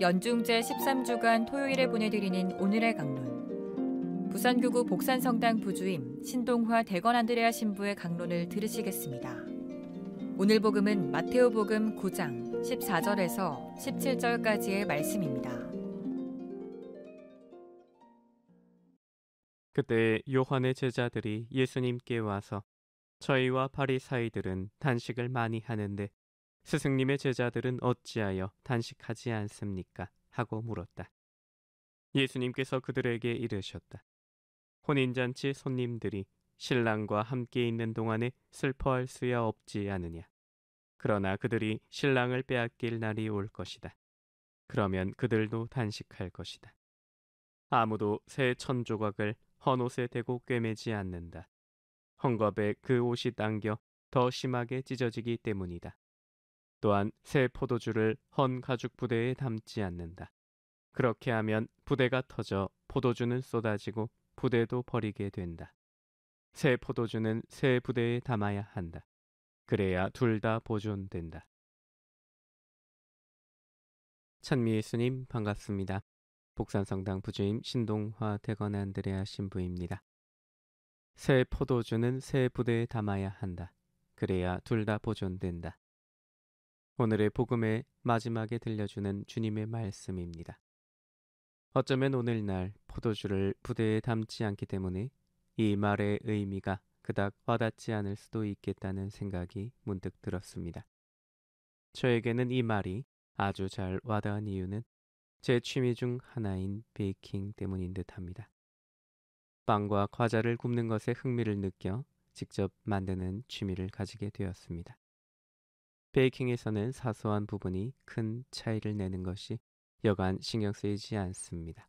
연중제 13주간 토요일에 보내드리는 오늘의 강론. 부산교구 복산성당 부주임 신동화 대건 안드레아 신부의 강론을 들으시겠습니다. 오늘 복음은 마테오 복음 9장 14절에서 17절까지의 말씀입니다. 그때 요한의 제자들이 예수님께 와서 저희와 바리사이들은 단식을 많이 하는데 스승님의 제자들은 어찌하여 단식하지 않습니까? 하고 물었다. 예수님께서 그들에게 이르셨다. 혼인잔치 손님들이 신랑과 함께 있는 동안에 슬퍼할 수야 없지 않느냐 그러나 그들이 신랑을 빼앗길 날이 올 것이다. 그러면 그들도 단식할 것이다. 아무도 새 천조각을 헌옷에 대고 꿰매지 않는다. 헝겊에 그 옷이 당겨 더 심하게 찢어지기 때문이다. 또한 새 포도주를 헌 가죽 부대에 담지 않는다. 그렇게 하면 부대가 터져 포도주는 쏟아지고 부대도 버리게 된다. 새 포도주는 새 부대에 담아야 한다. 그래야 둘 다 보존된다. 찬미 예수님 반갑습니다. 복산성당 부주임 신동화 대건 안드레아 신부입니다. 새 포도주는 새 부대에 담아야 한다. 그래야 둘 다 보존된다. 오늘의 복음의 마지막에 들려주는 주님의 말씀입니다. 어쩌면 오늘날 포도주를 부대에 담지 않기 때문에 이 말의 의미가 그닥 와닿지 않을 수도 있겠다는 생각이 문득 들었습니다. 저에게는 이 말이 아주 잘 와닿은 이유는 제 취미 중 하나인 베이킹 때문인 듯 합니다. 빵과 과자를 굽는 것에 흥미를 느껴 직접 만드는 취미를 가지게 되었습니다. 베이킹에서는 사소한 부분이 큰 차이를 내는 것이 여간 신경 쓰이지 않습니다.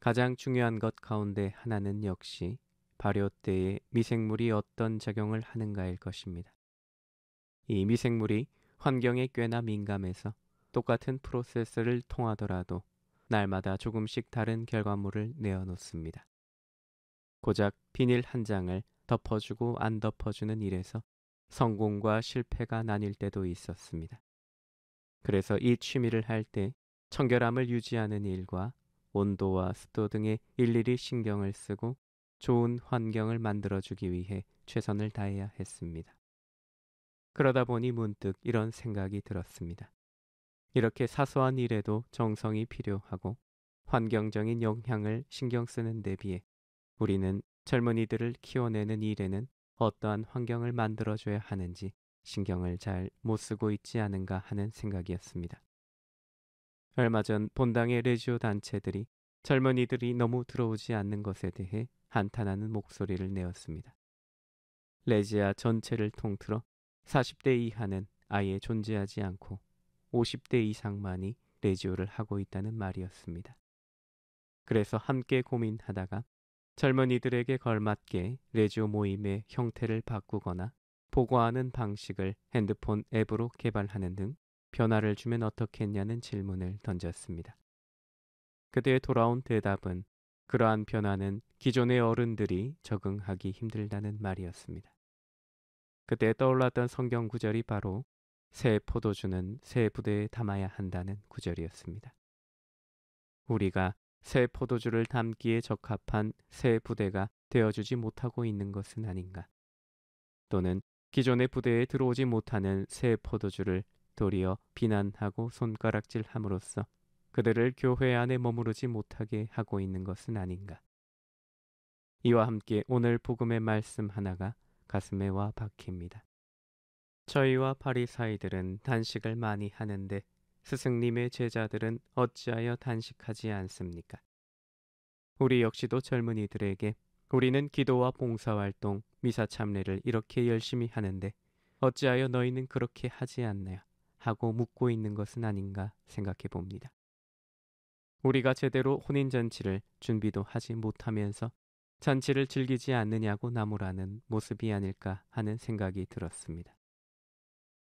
가장 중요한 것 가운데 하나는 역시 발효 때에 미생물이 어떤 작용을 하는가일 것입니다. 이 미생물이 환경에 꽤나 민감해서 똑같은 프로세스를 통하더라도 날마다 조금씩 다른 결과물을 내어놓습니다. 고작 비닐 한 장을 덮어주고 안 덮어주는 일에서 성공과 실패가 나뉠 때도 있었습니다. 그래서 이 취미를 할 때 청결함을 유지하는 일과 온도와 습도 등에 일일이 신경을 쓰고 좋은 환경을 만들어주기 위해 최선을 다해야 했습니다. 그러다 보니 문득 이런 생각이 들었습니다. 이렇게 사소한 일에도 정성이 필요하고 환경적인 영향을 신경 쓰는 데 비해 우리는 젊은이들을 키워내는 일에는 어떠한 환경을 만들어줘야 하는지 신경을 잘 못 쓰고 있지 않은가 하는 생각이었습니다. 얼마 전 본당의 레지오 단체들이 젊은이들이 너무 들어오지 않는 것에 대해 한탄하는 목소리를 내었습니다. 레지아 전체를 통틀어 40대 이하는 아예 존재하지 않고 50대 이상만이 레지오를 하고 있다는 말이었습니다. 그래서 함께 고민하다가 젊은이들에게 걸맞게 레지오 모임의 형태를 바꾸거나 보고하는 방식을 핸드폰 앱으로 개발하는 등 변화를 주면 어떻겠냐는 질문을 던졌습니다. 그대의 돌아온 대답은 그러한 변화는 기존의 어른들이 적응하기 힘들다는 말이었습니다. 그때 떠올랐던 성경 구절이 바로 새 포도주는 새 부대에 담아야 한다는 구절이었습니다. 우리가 새 포도주를 담기에 적합한 새 부대가 되어주지 못하고 있는 것은 아닌가. 또는 기존의 부대에 들어오지 못하는 새 포도주를 도리어 비난하고 손가락질함으로써 그들을 교회 안에 머무르지 못하게 하고 있는 것은 아닌가. 이와 함께 오늘 복음의 말씀 하나가 가슴에 와 박힙니다. 저희와 바리사이들은 단식을 많이 하는데 스승님의 제자들은 어찌하여 단식하지 않습니까? 우리 역시도 젊은이들에게 우리는 기도와 봉사활동, 미사 참례를 이렇게 열심히 하는데 어찌하여 너희는 그렇게 하지 않나요? 하고 묻고 있는 것은 아닌가 생각해 봅니다. 우리가 제대로 혼인잔치를 준비도 하지 못하면서 잔치를 즐기지 않느냐고 나무라는 모습이 아닐까 하는 생각이 들었습니다.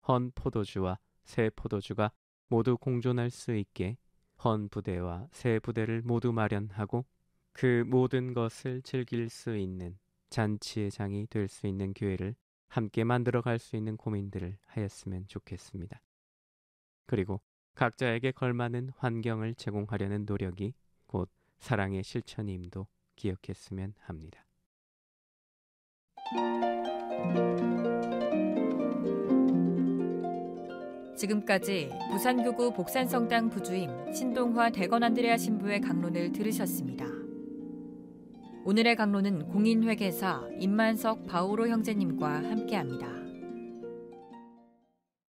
헌 포도주와 새 포도주가 모두 공존할 수 있게 헌 부대와 새 부대를 모두 마련하고 그 모든 것을 즐길 수 있는 잔치의 장이 될 수 있는 교회를 함께 만들어 갈 수 있는 고민들을 하였으면 좋겠습니다. 그리고 각자에게 걸맞는 환경을 제공하려는 노력이 곧 사랑의 실천임도 기억했으면 합니다. 지금까지 부산교구 복산성당 부주임 신동화 대건 안드레아 신부의 강론을 들으셨습니다. 오늘의 강론은 공인회계사 임만석 바오로 형제님과 함께합니다.